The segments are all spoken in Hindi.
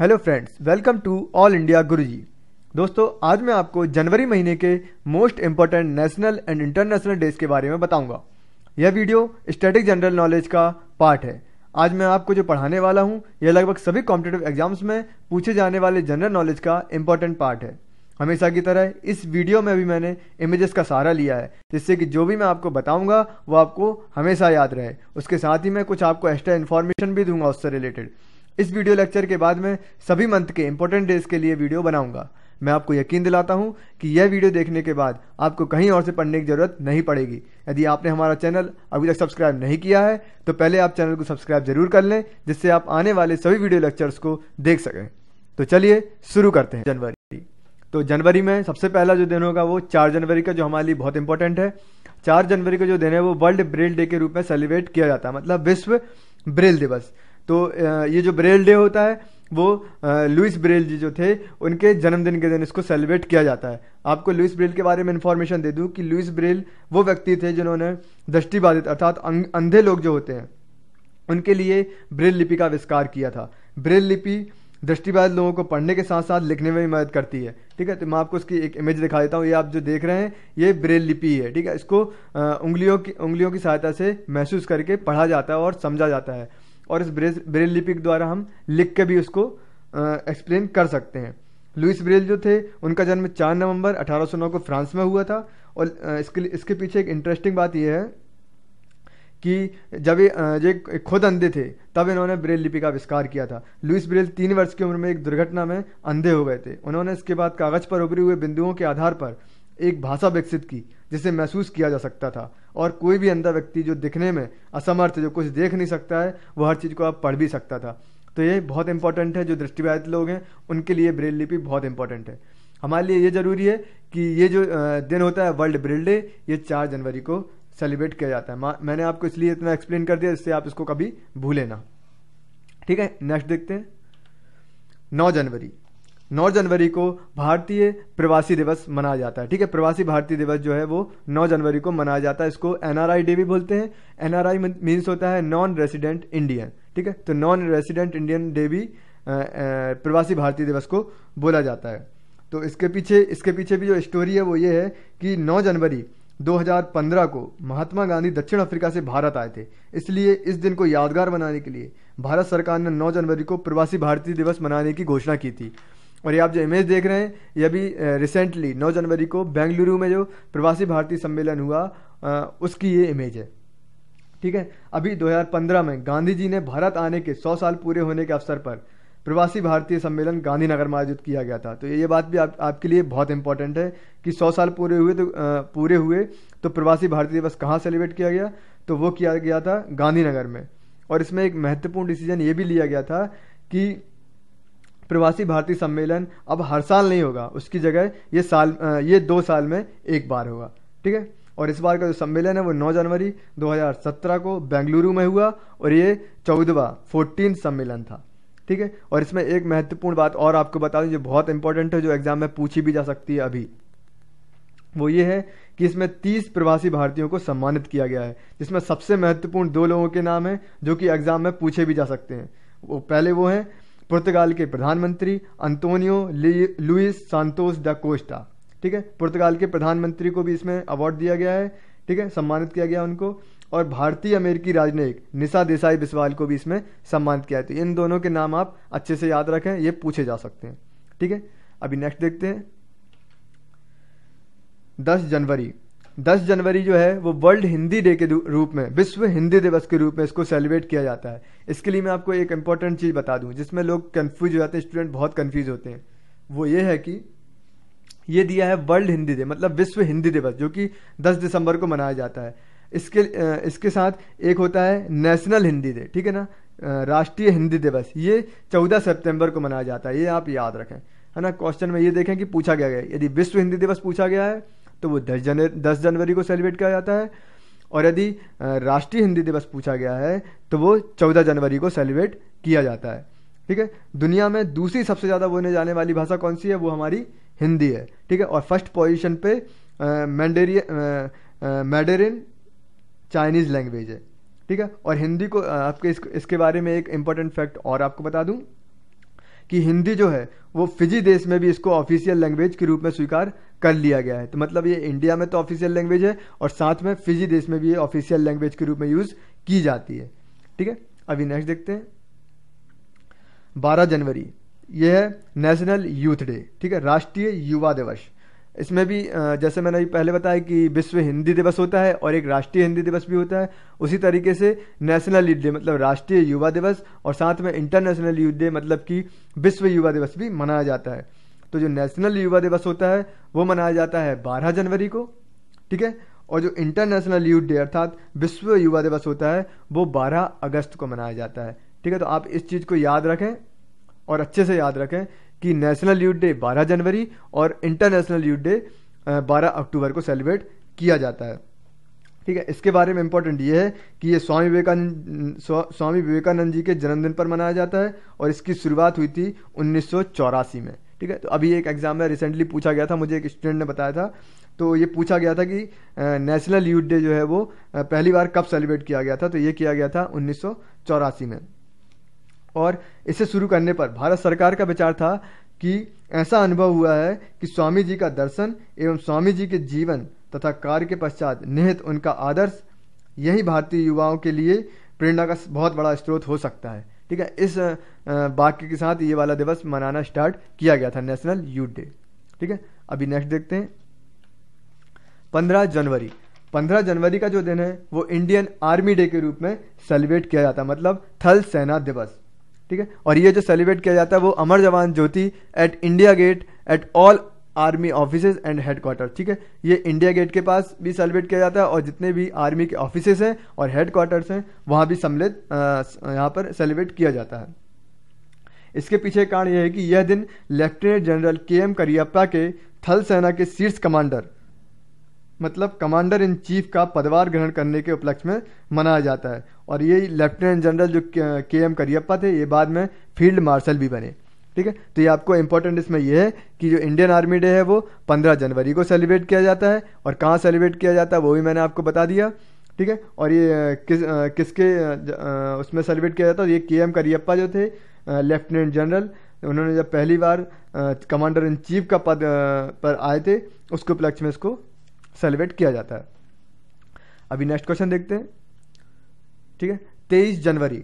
hello friends welcome to all India Guruji दोस्तों आज मैं आपको जनवरी महीने के most important national and international days के बारे में बताऊंगा यह वीडियो स्टैटिक जनरल नॉलेज का पार्ट है आज मैं आपको जो पढ़ाने वाला हूं यह लगभग सभी कॉम्पिटेटिव एग्जाम्स में पूछे जाने वाले जनरल नॉलेज का इम्पोर्टेंट पार्ट है हमेशा की तरह इस वीडियो में भी मैंने इमेजेस का सहारा लिया है जिससे कि जो भी मैं आपको बताऊंगा वो आपको हमेशा याद रहे उसके साथ ही मैं कुछ आपको एक्स्ट्रा इन्फॉर्मेशन भी दूंगा उससे रिलेटेड इस वीडियो लेक्चर के बाद में सभी मंथ के इंपॉर्टेंट डेज के लिए वीडियो बनाऊंगा मैं आपको यकीन दिलाता हूं कि यह वीडियो देखने के बाद आपको कहीं और से पढ़ने की ज़रूरत नहीं पड़ेगी यदि आपने हमारा चैनल अभी तक सब्सक्राइब नहीं किया है तो पहले आप चैनल को सब्सक्राइब जरूर कर लें जिससे आप आने वाले सभी वीडियो लेक्चर्स को देख सकें तो चलिए शुरू करते हैं जनवरी तो जनवरी में सबसे पहला जो दिन होगा वो चार जनवरी का जो हमारे लिए बहुत इंपॉर्टेंट है चार जनवरी का जो दिन है वो वर्ल्ड ब्रेल डे के रूप में सेलिब्रेट किया जाता है मतलब विश्व ब्रेल दिवस तो ये जो ब्रेल डे होता है वो लुइस ब्रेल जी जो थे उनके जन्मदिन के दिन इसको सेलिब्रेट किया जाता है आपको लुइस ब्रेल के बारे में इन्फॉर्मेशन दे दूँ कि लुइस ब्रेल वो व्यक्ति थे जिन्होंने दृष्टिबाधित अर्थात अं, अंधे लोग जो होते हैं उनके लिए ब्रेल लिपि का आविष्कार किया था ब्रेल लिपि दृष्टिबाधित लोगों को पढ़ने के साथ साथ लिखने में भी मदद करती है ठीक है तो मैं आपको इसकी एक इमेज दिखा देता हूँ ये आप जो देख रहे हैं ये ब्रेल लिपि है ठीक है इसको उंगलियों की उंगलियों की सहायता से महसूस करके पढ़ा जाता है और समझा जाता है और इस ब्रेल ब्रेल लिपि द्वारा हम लिख के भी उसको एक्सप्लेन कर सकते हैं लुइस ब्रेल जो थे उनका जन्म 4 नवंबर 1809 को फ्रांस में हुआ था और इसके इसके पीछे एक इंटरेस्टिंग बात यह है कि जब ये जो खुद अंधे थे तब इन्होंने ब्रेल लिपि का आविष्कार किया था लुइस ब्रेल तीन वर्ष की उम्र में एक दुर्घटना में अंधे हो गए थे उन्होंने इसके बाद कागज़ पर उभरे हुए बिंदुओं के आधार पर एक भाषा विकसित की जिसे महसूस किया जा सकता था और कोई भी अंधा व्यक्ति जो दिखने में असमर्थ जो कुछ देख नहीं सकता है वह हर चीज़ को आप पढ़ भी सकता था तो ये बहुत इंपॉर्टेंट है जो दृष्टिबाधित लोग हैं उनके लिए ब्रेल लिपि बहुत इंपॉर्टेंट है हमारे लिए ये ज़रूरी है कि ये जो दिन होता है वर्ल्ड ब्रेल डे ये चार जनवरी को सेलिब्रेट किया जाता है मैंने आपको इसलिए इतना एक्सप्लेन कर दिया जिससे आप इसको कभी भूलें ना ठीक है नेक्स्ट देखते हैं नौ जनवरी 9 जनवरी को भारतीय प्रवासी दिवस मनाया जाता है ठीक है प्रवासी भारतीय दिवस जो है वो 9 जनवरी को मनाया जाता है इसको एनआरआई डे भी बोलते हैं एनआरआई मीन्स होता है नॉन रेसिडेंट इंडियन ठीक है तो नॉन रेसिडेंट इंडियन डे भी प्रवासी भारतीय दिवस को बोला जाता है तो इसके पीछे इसके पीछे भी जो स्टोरी है वो ये है कि नौ जनवरी 2015 को महात्मा गांधी दक्षिण अफ्रीका से भारत आए थे इसलिए इस दिन को यादगार बनाने के लिए भारत सरकार ने 9 जनवरी को प्रवासी भारतीय दिवस मनाने की घोषणा की थी और ये आप जो इमेज देख रहे हैं ये अभी रिसेंटली नौ जनवरी को बेंगलुरु में जो प्रवासी भारतीय सम्मेलन हुआ उसकी ये इमेज है ठीक है अभी 2015 में गांधी जी ने भारत आने के 100 साल पूरे होने के अवसर पर प्रवासी भारतीय सम्मेलन गांधीनगर में आयोजित किया गया था तो ये बात भी आप आपके लिए बहुत इंपॉर्टेंट है कि 100 साल पूरे हुए तो आ, पूरे हुए तो प्रवासी भारतीय दिवस कहाँ सेलिब्रेट किया गया तो वो किया गया था गांधीनगर में और इसमें एक महत्वपूर्ण डिसीजन ये भी लिया गया था कि प्रवासी भारतीय सम्मेलन अब हर साल नहीं होगा उसकी जगह ये साल ये दो साल में एक बार होगा ठीक है और इस बार का जो सम्मेलन है वो 9 जनवरी 2017 को बेंगलुरु में हुआ और ये चौदवा फोर्टीन सम्मेलन था ठीक है और इसमें एक महत्वपूर्ण बात और आपको बता दूं जो बहुत इंपॉर्टेंट है जो एग्जाम में पूछी भी जा सकती है अभी वो ये है कि इसमें 30 प्रवासी भारतीयों को सम्मानित किया गया है जिसमें सबसे महत्वपूर्ण दो लोगों के नाम हैं जो कि एग्जाम में पूछे भी जा सकते हैं वो पहले वो हैं पुर्तगाल के प्रधानमंत्री Antonio Luis Santos da Costa ठीक है पुर्तगाल के प्रधानमंत्री को भी इसमें अवार्ड दिया गया है ठीक है सम्मानित किया गया उनको और भारतीय अमेरिकी राजनयिक निशा देसाई बिस्वाल को भी इसमें सम्मानित किया तो इन दोनों के नाम आप अच्छे से याद रखें ये पूछे जा सकते हैं ठीक है अभी नेक्स्ट देखते हैं दस जनवरी दस जनवरी जो है वो वर्ल्ड हिंदी डे के रूप में विश्व हिंदी दिवस के रूप में इसको सेलिब्रेट किया जाता है इसके लिए मैं आपको एक इंपॉर्टेंट चीज़ बता दूं जिसमें लोग कन्फ्यूज हो जाते हैं स्टूडेंट बहुत कन्फ्यूज होते हैं वो ये है कि ये दिया है वर्ल्ड हिंदी डे मतलब विश्व हिंदी दिवस जो कि दस दिसंबर को मनाया जाता है इसके इसके साथ एक होता है नेशनल हिंदी डे ठीक है ना राष्ट्रीय हिंदी दिवस ये चौदह सितंबर को मनाया जाता है ये आप याद रखें है ना क्वेश्चन में ये देखें कि पूछा गया है यदि विश्व हिंदी दिवस पूछा गया है तो वो दस जन दस जनवरी को सेलिब्रेट किया जाता है और यदि राष्ट्रीय हिंदी दिवस पूछा गया है तो वो चौदह जनवरी को सेलिब्रेट किया जाता है ठीक है दुनिया में दूसरी सबसे ज़्यादा बोलने जाने वाली भाषा कौन सी है वो हमारी हिंदी है ठीक है और फर्स्ट पोजिशन पर मैंडेरियन मैडेरिन चाइनीज़ लैंग्वेज है ठीक है और हिंदी को आपके इसके बारे में एक इम्पॉर्टेंट फैक्ट और आपको बता दूँ कि हिंदी जो है वो फिजी देश में भी इसको ऑफिशियल लैंग्वेज के रूप में स्वीकार कर लिया गया है तो मतलब ये इंडिया में तो ऑफिशियल लैंग्वेज है और साथ में फिजी देश में भी ये ऑफिशियल लैंग्वेज के रूप में यूज़ की जाती है ठीक है अभी नेक्स्ट देखते हैं बारह जनवरी यह है नेशनल यूथ डे ठीक है राष्ट्रीय युवा दिवस इसमें भी जैसे मैंने अभी पहले बताया कि विश्व हिंदी दिवस होता है और एक राष्ट्रीय हिंदी दिवस भी होता है उसी तरीके से नेशनल यूथ डे मतलब राष्ट्रीय युवा दिवस और साथ में इंटरनेशनल यूथ डे मतलब कि विश्व युवा दिवस भी मनाया जाता है तो जो नेशनल युवा दिवस होता है वो मनाया जाता है बारह जनवरी को ठीक है और जो इंटरनेशनल यूथ डे अर्थात विश्व युवा दिवस होता है वो बारह अगस्त को मनाया जाता है ठीक है तो आप इस चीज़ को याद रखें और अच्छे से याद रखें कि नेशनल यूथ डे 12 जनवरी और इंटरनेशनल यूथ डे 12 अक्टूबर को सेलिब्रेट किया जाता है ठीक है इसके बारे में इम्पोर्टेंट ये है कि ये स्वामी विवेकानंद स्वामी विवेकानंद जी के जन्मदिन पर मनाया जाता है और इसकी शुरुआत हुई थी उन्नीस में ठीक है तो अभी एक एग्जाम में रिसेंटली पूछा गया था मुझे एक स्टूडेंट ने बताया था तो ये पूछा गया था कि नेशनल यूथ डे जो है वो पहली बार कब सेलिब्रेट किया गया था तो ये किया गया था उन्नीस में और इसे शुरू करने पर भारत सरकार का विचार था कि ऐसा अनुभव हुआ है कि स्वामी जी का दर्शन एवं स्वामी जी के जीवन तथा कार्य के पश्चात निहित उनका आदर्श यही भारतीय युवाओं के लिए प्रेरणा का बहुत बड़ा स्रोत हो सकता है ठीक है इस वाक्य के साथ ये वाला दिवस मनाना स्टार्ट किया गया था नेशनल यूथ डे ठीक है अभी नेक्स्ट देखते हैं पंद्रह जनवरी पंद्रह जनवरी का जो दिन है वो इंडियन आर्मी डे के रूप में सेलिब्रेट किया जाता है मतलब थल सेना दिवस ठीक है और ये जो सेलिब्रेट किया जाता है वो Amar Jawan Jyoti at India Gate at all army office and headquarter ठीक है ये इंडिया गेट के पास भी सेलिब्रेट किया जाता है और जितने भी आर्मी के ऑफिस हैं और हेडक्वार्टर्स हैं वहाँ भी सम्मिलित यहाँ पर सेलिब्रेट किया जाता है इसके पीछे कारण यह है कि यह दिन lieutenant general K M Cariappa के थल सेना के शीर्ष कमांडर मतलब कमांडर इन चीफ का पदवार ग्रहण करने के उपलक्ष्य में मनाया जाता है और ये लेफ्टिनेंट जनरल जो के एम करियप्पा थे ये बाद में फील्ड मार्शल भी बने ठीक है तो ये आपको इम्पोर्टेंट इसमें ये है कि जो इंडियन आर्मी डे है वो 15 जनवरी को सेलिब्रेट किया जाता है और कहाँ सेलिब्रेट किया जाता है वो भी मैंने आपको बता दिया ठीक है और ये किस किसके उसमें सेलिब्रेट किया जाता है तो ये के एम करियप्पा जो थे लेफ्टिनेंट जनरल उन्होंने जब पहली बार कमांडर इन चीफ का पद पर आए थे उसके उपलक्ष्य में इसको सेलिब्रेट किया जाता है अभी नेक्स्ट क्वेश्चन देखते हैं ठीक है तेईस जनवरी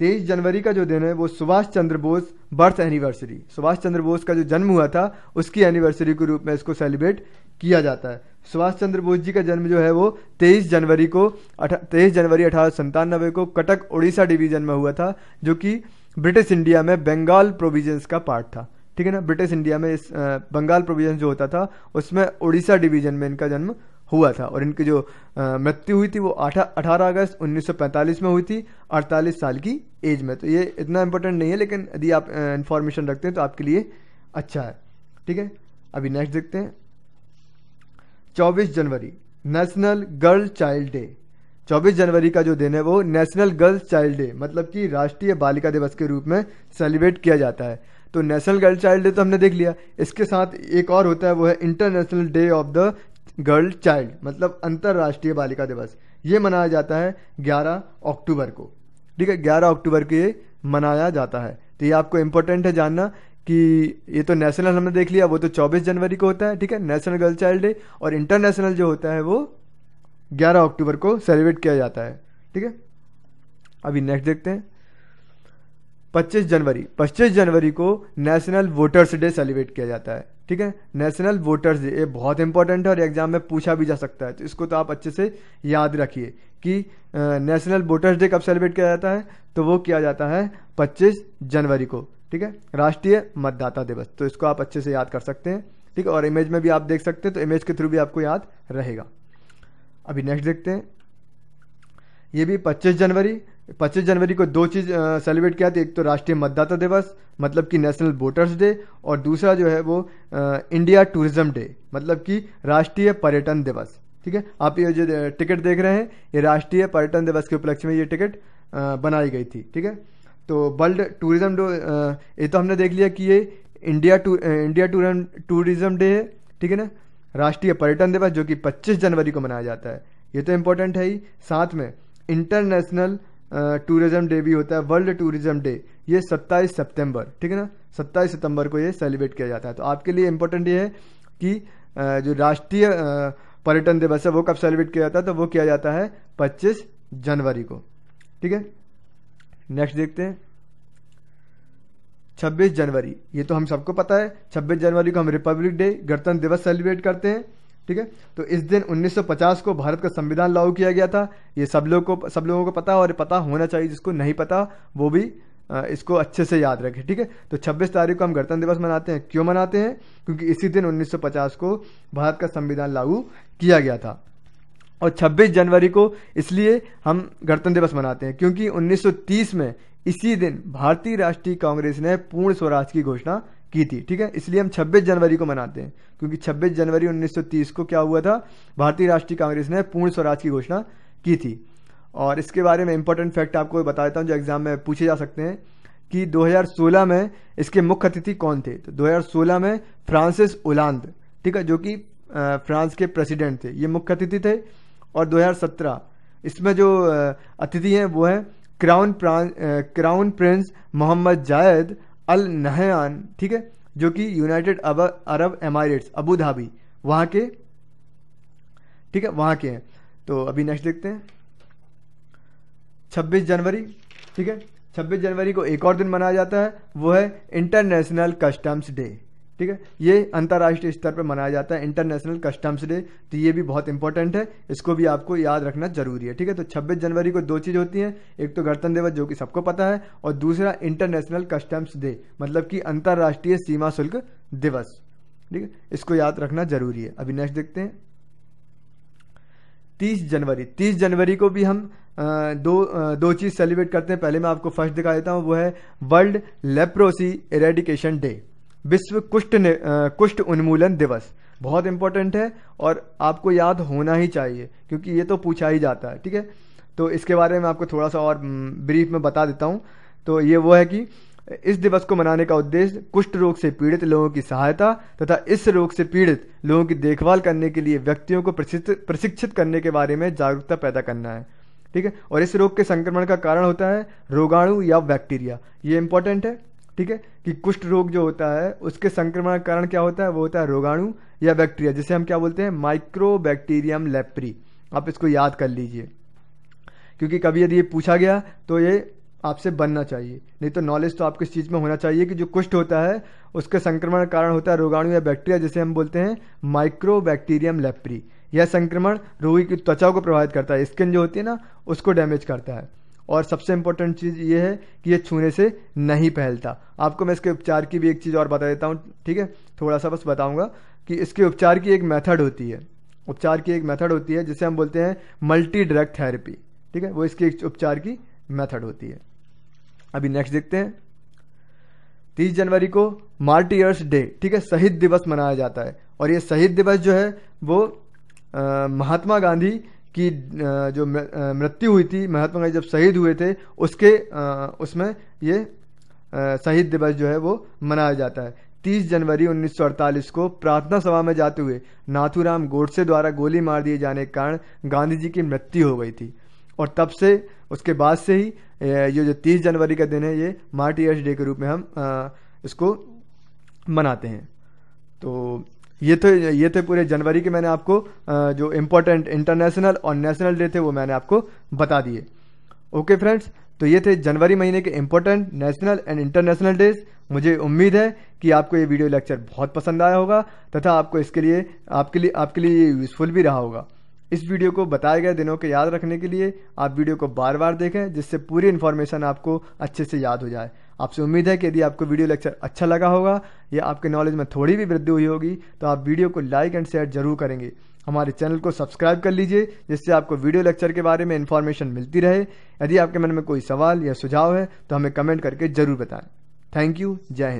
तेईस जनवरी का जो दिन है वो सुभाष चंद्र बोस बर्थ एनिवर्सरी सुभाष चंद्र बोस का जो जन्म हुआ था उसकी एनिवर्सरी के रूप में इसको सेलिब्रेट किया जाता है सुभाष चंद्र बोस जी का जन्म जो है वो तेईस जनवरी को तेईस जनवरी अठारह को कटक ओडिशा डिवीजन में हुआ था जो कि ब्रिटिश इंडिया में बंगाल प्रोविजन्स का पार्ट था ठीक है ना ब्रिटिश इंडिया में इस बंगाल प्रोविजन जो होता था उसमें उड़ीसा डिवीजन में इनका जन्म हुआ था और इनकी जो मृत्यु हुई थी वो अठारह अगस्त 1945 में हुई थी 48 साल की एज में तो ये इतना इम्पोर्टेंट नहीं है लेकिन यदि आप इन्फॉर्मेशन रखते हैं तो आपके लिए अच्छा है ठीक है अभी नेक्स्ट देखते हैं 24 जनवरी नेशनल गर्ल चाइल्ड डे 24 जनवरी का जो दिन है वो नेशनल गर्ल्स चाइल्ड डे मतलब कि राष्ट्रीय बालिका दिवस के रूप में सेलिब्रेट किया जाता है तो नेशनल गर्ल चाइल्ड डे तो हमने देख लिया इसके साथ एक और होता है वो है international day of the girl child मतलब अंतर्राष्ट्रीय बालिका दिवस ये मनाया जाता है 11 अक्टूबर को ठीक है 11 अक्टूबर को ये मनाया जाता है तो ये आपको इम्पोर्टेंट है जानना कि ये तो नेशनल हमने देख लिया वो तो 24 जनवरी को होता है ठीक है नेशनल गर्ल चाइल्ड डे और इंटरनेशनल जो होता है वो 11 अक्टूबर को सेलिब्रेट किया जाता है ठीक है अभी नेक्स्ट देखते हैं 25 जनवरी 25 जनवरी को नेशनल वोटर्स डे सेलिब्रेट किया जाता है ठीक है नेशनल वोटर्स डे ये बहुत इंपॉर्टेंट है और एग्जाम में पूछा भी जा सकता है तो इसको तो आप अच्छे से याद रखिए कि नेशनल वोटर्स डे कब सेलिब्रेट किया जाता है तो वो किया जाता है 25 जनवरी को ठीक है राष्ट्रीय मतदाता दिवस तो इसको आप अच्छे से याद कर सकते हैं ठीक है और इमेज में भी आप देख सकते हैं तो इमेज के थ्रू भी आपको याद रहेगा अभी नेक्स्ट देखते हैं ये भी 25 जनवरी पच्चीस जनवरी को दो चीज सेलिब्रेट किया था एक तो राष्ट्रीय मतदाता दिवस मतलब कि नेशनल वोटर्स डे और दूसरा जो है वो आ, इंडिया टूरिज्म डे मतलब कि राष्ट्रीय पर्यटन दिवस ठीक है आप ये जो टिकट देख रहे हैं ये राष्ट्रीय पर्यटन दिवस के उपलक्ष्य में ये टिकट बनाई गई थी ठीक है तो वर्ल्ड टूरिज्म ये तो हमने देख लिया कि ये India to India tourism day है ठीक है ना राष्ट्रीय पर्यटन दिवस जो कि 25 जनवरी को मनाया जाता है ये तो इम्पोर्टेंट है ही साथ में इंटरनेशनल टूरिज्म डे भी होता है वर्ल्ड टूरिज्म डे ये 27 सितंबर ठीक है ना 27 सितंबर को ये सेलिब्रेट किया जाता है तो आपके लिए इम्पोर्टेंट ये है कि जो राष्ट्रीय पर्यटन दिवस है वो कब सेलिब्रेट किया जाता है तो वो किया जाता है 25 जनवरी को ठीक है नेक्स्ट देखते हैं 26 जनवरी ये तो हम सबको पता है 26 जनवरी को हम रिपब्लिक डे गणतंत्र दिवस सेलिब्रेट करते हैं ठीक है तो इस दिन 1950 को भारत का संविधान लागू किया गया था ये सब लोग को सब लोगों को पता और पता होना चाहिए जिसको नहीं पता वो भी इसको अच्छे से याद रखे ठीक है तो 26 तारीख को हम गणतंत्र दिवस मनाते हैं क्यों मनाते हैं क्योंकि इसी दिन 1950 को भारत का संविधान लागू किया गया था और 26 जनवरी को इसलिए हम गणतंत्र दिवस मनाते हैं क्योंकि 1930 में इसी दिन भारतीय राष्ट्रीय कांग्रेस ने पूर्ण स्वराज की घोषणा की थी ठीक है इसलिए हम 26 जनवरी को मनाते हैं क्योंकि 26 जनवरी 1930 को क्या हुआ था भारतीय राष्ट्रीय कांग्रेस ने पूर्ण स्वराज की घोषणा की थी और इसके बारे में इंपॉर्टेंट फैक्ट आपको बता देता हूँ जो एग्जाम में पूछे जा सकते हैं कि 2016 में इसके मुख्य अतिथि कौन थे तो 2016 में फ्रांसिस ओलांद ठीक है जो कि फ्रांस के प्रेसिडेंट थे ये मुख्य अतिथि थे और 2017 इसमें जो अतिथि हैं वो हैं क्राउन प्रां crown prince Mohammed Zayed Al Nahyan ठीक है जो कि United Arab Emirates Abu Dhabi वहाँ के ठीक है वहाँ के हैं तो अभी नेक्स्ट देखते हैं 26 जनवरी ठीक है 26 जनवरी को एक और दिन मनाया जाता है वो है इंटरनेशनल कस्टम्स डे ठीक है ये अंतर्राष्ट्रीय स्तर पर मनाया जाता है इंटरनेशनल कस्टम्स डे तो ये भी बहुत इंपॉर्टेंट है इसको भी आपको याद रखना जरूरी है ठीक है तो 26 जनवरी को दो चीज़ होती हैं एक तो गणतंत्र दिवस जो कि सबको पता है और दूसरा इंटरनेशनल कस्टम्स डे मतलब कि अंतर्राष्ट्रीय सीमा शुल्क दिवस ठीक है इसको याद रखना जरूरी है अभी नेक्स्ट देखते हैं तीस जनवरी तीस जनवरी को भी हम दो दो चीज़ सेलिब्रेट करते हैं पहले मैं आपको फर्स्ट दिखा देता हूं वो है वर्ल्ड लेप्रोसी एरेडिकेशन डे विश्व कुष्ठ कुष्ठ उन्मूलन दिवस बहुत इंपॉर्टेंट है और आपको याद होना ही चाहिए क्योंकि ये तो पूछा ही जाता है ठीक है तो इसके बारे में आपको थोड़ा सा और ब्रीफ में बता देता हूँ तो ये वो है कि इस दिवस को मनाने का उद्देश्य कुष्ठ रोग से पीड़ित लोगों की सहायता तथा इस रोग से पीड़ित लोगों की देखभाल करने के लिए व्यक्तियों को प्रशिक्षित करने के बारे में जागरूकता पैदा करना है ठीक है और इस रोग के संक्रमण का कारण होता है रोगाणु या बैक्टीरिया ये इंपॉर्टेंट है ठीक है कि कुष्ठ रोग जो होता है उसके संक्रमण का कारण क्या होता है वो होता है रोगाणु या बैक्टीरिया जिसे हम क्या बोलते हैं माइक्रो बैक्टीरियम लेप्री आप इसको याद कर लीजिए क्योंकि कभी यदि ये पूछा गया तो ये आपसे बनना चाहिए नहीं तो नॉलेज तो आपको इस चीज़ में होना चाहिए कि जो कुष्ठ होता है उसके संक्रमण का कारण होता है रोगाणु या बैक्टीरिया जिसे हम बोलते हैं माइक्रो बैक्टीरियम लेप्री यह संक्रमण रोगी की त्वचा को प्रभावित करता है स्किन जो होती है ना उसको डैमेज करता है और सबसे इंपॉर्टेंट चीज़ ये है कि ये छूने से नहीं फैलता आपको मैं इसके उपचार की भी एक चीज़ और बता देता हूँ ठीक है थोड़ा सा बस बताऊँगा कि इसके उपचार की एक मेथड होती है उपचार की एक मेथड होती है जिसे हम बोलते हैं मल्टी ड्रग थेरेपी ठीक है वो इसकी एक उपचार की मेथड होती है अभी नेक्स्ट देखते हैं तीस जनवरी को मार्टियर्स डे ठीक है शहीद दिवस मनाया जाता है और ये शहीद दिवस जो है वो आ, महात्मा गांधी की जो मृत्यु हुई थी महात्मा गांधी जब शहीद हुए थे उसके उसमें ये शहीद दिवस जो है वो मनाया जाता है 30 जनवरी 1948 को प्रार्थना सभा में जाते हुए नाथूराम गोडसे द्वारा गोली मार दिए जाने के कारण गांधी जी की मृत्यु हो गई थी और तब से उसके बाद से ही ये जो 30 जनवरी का दिन है ये मार्टियर्स डे के रूप में हम इसको मनाते हैं तो ये तो ये थे तो पूरे जनवरी के मैंने आपको जो इम्पोर्टेंट इंटरनेशनल और नेशनल डे थे वो मैंने आपको बता दिए ओके फ्रेंड्स तो ये थे जनवरी महीने के important national and international days मुझे उम्मीद है कि आपको ये वीडियो लेक्चर बहुत पसंद आया होगा तथा आपको इसके लिए आपके लिए आपके लिए ये यूज़फुल भी रहा होगा इस वीडियो को बताए गए दिनों के याद रखने के लिए आप वीडियो को बार बार देखें जिससे पूरी इन्फॉर्मेशन आपको अच्छे से याद हो जाए आपसे उम्मीद है कि यदि आपको वीडियो लेक्चर अच्छा लगा होगा या आपके नॉलेज में थोड़ी भी वृद्धि हुई होगी तो आप वीडियो को लाइक एंड शेयर जरूर करेंगे हमारे चैनल को सब्सक्राइब कर लीजिए जिससे आपको वीडियो लेक्चर के बारे में इन्फॉर्मेशन मिलती रहे यदि आपके मन में कोई सवाल या सुझाव है तो हमें कमेंट करके ज़रूर बताएं थैंक यू जय हिंद